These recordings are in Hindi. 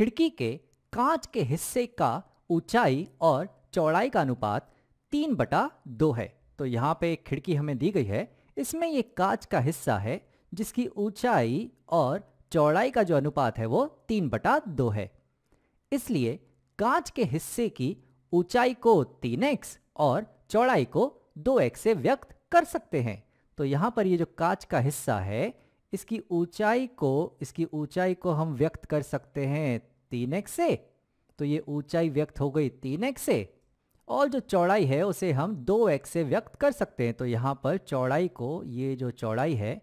खिड़की के कांच के हिस्से का ऊंचाई और चौड़ाई का अनुपात तीन बटा दो है तो यहाँ पे एक खिड़की हमें दी गई है इसमें ये कांच का हिस्सा है जिसकी ऊंचाई और चौड़ाई का जो अनुपात है वो तीन बटा दो है इसलिए कांच के हिस्से की ऊंचाई को तीन एक्स और चौड़ाई को दो एक्स से व्यक्त कर सकते हैं तो यहाँ पर ये जो कांच का हिस्सा है इसकी ऊंचाई को इसकी ऊंचाई को हम व्यक्त कर सकते हैं तीन एक्स से तो ये ऊंचाई व्यक्त हो गई तीन एक्स से और जो चौड़ाई है उसे हम दो एक्स से व्यक्त कर सकते हैं तो यहाँ पर चौड़ाई को ये जो चौड़ाई है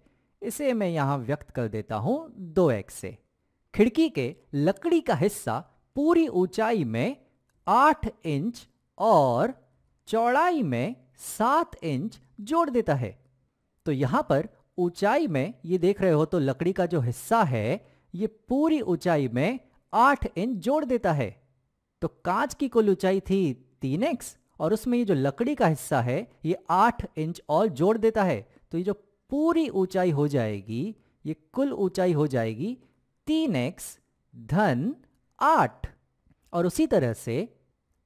इसे मैं यहाँ व्यक्त कर देता हूँ दो एक्स से खिड़की के लकड़ी का हिस्सा पूरी ऊंचाई में आठ इंच और चौड़ाई में सात इंच जोड़ देता है तो यहाँ पर ऊंचाई में ये देख रहे हो तो लकड़ी का जो हिस्सा है ये पूरी ऊंचाई में आठ इंच जोड़ देता है तो कांच की कुल ऊंचाई थी तीन एक्स और उसमें ये जो लकड़ी का हिस्सा है ये आठ इंच और जोड़ देता है तो ये जो पूरी ऊंचाई हो जाएगी ये कुल ऊंचाई हो जाएगी तीन एक्स धन आठ और उसी तरह से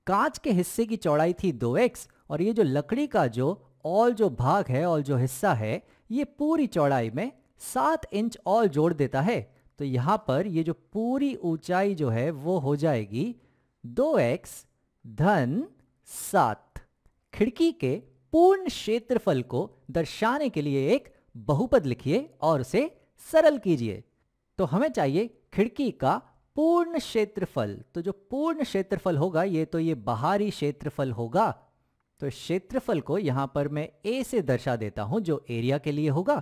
कांच के हिस्से की चौड़ाई थी दो एक्स और ये जो लकड़ी का जो ऑल जो भाग है ऑल जो हिस्सा है ये पूरी चौड़ाई में सात इंच और जोड़ देता है तो यहाँ पर ये जो पूरी ऊंचाई जो है वो हो जाएगी दो एक्स धन सात खिड़की के पूर्ण क्षेत्रफल को दर्शाने के लिए एक बहुपद लिखिए और उसे सरल कीजिए तो हमें चाहिए खिड़की का पूर्ण क्षेत्रफल तो जो पूर्ण क्षेत्रफल होगा ये तो ये बाहरी क्षेत्रफल होगा तो क्षेत्रफल को यहाँ पर मैं ए से दर्शा देता हूँ जो एरिया के लिए होगा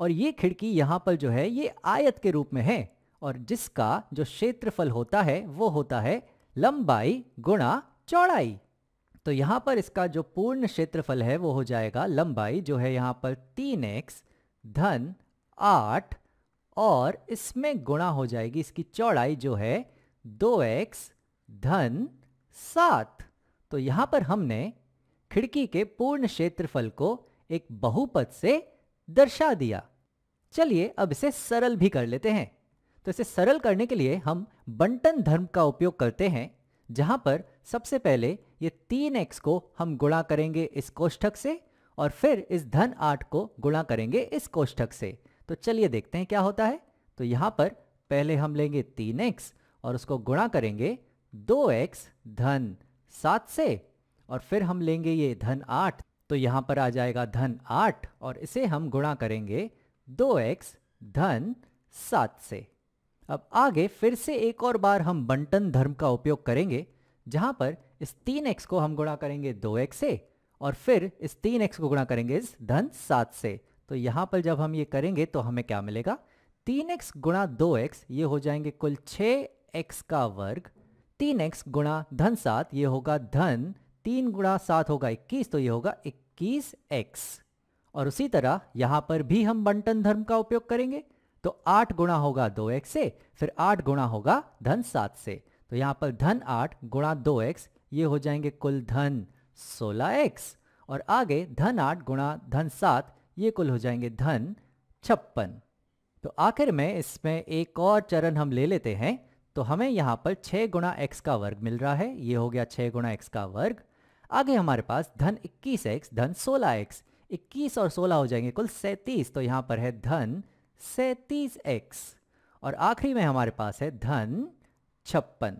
और ये खिड़की यहाँ पर जो है ये आयत के रूप में है और जिसका जो क्षेत्रफल होता है वो होता है लंबाई गुणा चौड़ाई तो यहाँ पर इसका जो पूर्ण क्षेत्रफल है वो हो जाएगा लंबाई जो है यहाँ पर तीन एक्स धन आठ और इसमें गुणा हो जाएगी इसकी चौड़ाई जो है दो एक्स धन सात तो यहाँ पर हमने खिड़की के पूर्ण क्षेत्रफल को एक बहुपद से दर्शा दिया चलिए अब इसे सरल भी कर लेते हैं तो इसे सरल करने के लिए हम बंटन धर्म का उपयोग करते हैं जहां पर सबसे पहले ये तीन एक्स को हम गुणा करेंगे इस कोष्ठक से और फिर इस धन आठ को गुणा करेंगे इस कोष्ठक से तो चलिए देखते हैं क्या होता है तो यहां पर पहले हम लेंगे तीन एक्स और उसको गुणा करेंगे दो एक्स धन सात से और फिर हम लेंगे ये धन आठ तो यहाँ पर आ जाएगा धन आठ और इसे हम गुणा करेंगे दो एक्स धन सात से अब आगे फिर से एक और बार हम बंटन धर्म का उपयोग करेंगे जहाँ पर इस तीन एक्स को हम गुणा करेंगे दो एक्स से और फिर इस तीन एक्स को गुणा करेंगे इस धन सात से तो यहाँ पर जब हम ये करेंगे तो हमें क्या मिलेगा तीन एक्स गुणा दो एक्स ये हो जाएंगे कुल छः एक्स का वर्ग तीन एक्स गुणा धन सात ये होगा धन तीन गुणा सात होगा इक्कीस तो ये होगा इक्कीस एक्स और उसी तरह यहां पर भी हम बंटन धर्म का उपयोग करेंगे तो आठ गुणा होगा दो एक्स से फिर आठ गुणा होगा धन सात से तो यहां पर धन आठ गुणा दो एक्स ये हो जाएंगे कुल धन सोलह एक्स और आगे धन आठ गुणा धन सात ये कुल हो जाएंगे धन छप्पन तो आखिर में इसमें एक और चरण हम ले लेते हैं तो हमें यहां पर छह गुणा एक्स का वर्ग मिल रहा है ये हो गया छह गुणा एक्स का वर्ग आगे हमारे पास धन इक्कीस एक्स धन सोलह एक्स इक्कीस और सोलह हो जाएंगे कुल सैतीस तो यहाँ पर है धन सैतीस एक्स और आखिरी में हमारे पास है धन छप्पन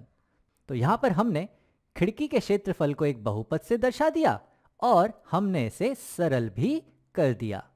तो यहाँ पर हमने खिड़की के क्षेत्रफल को एक बहुपद से दर्शा दिया और हमने इसे सरल भी कर दिया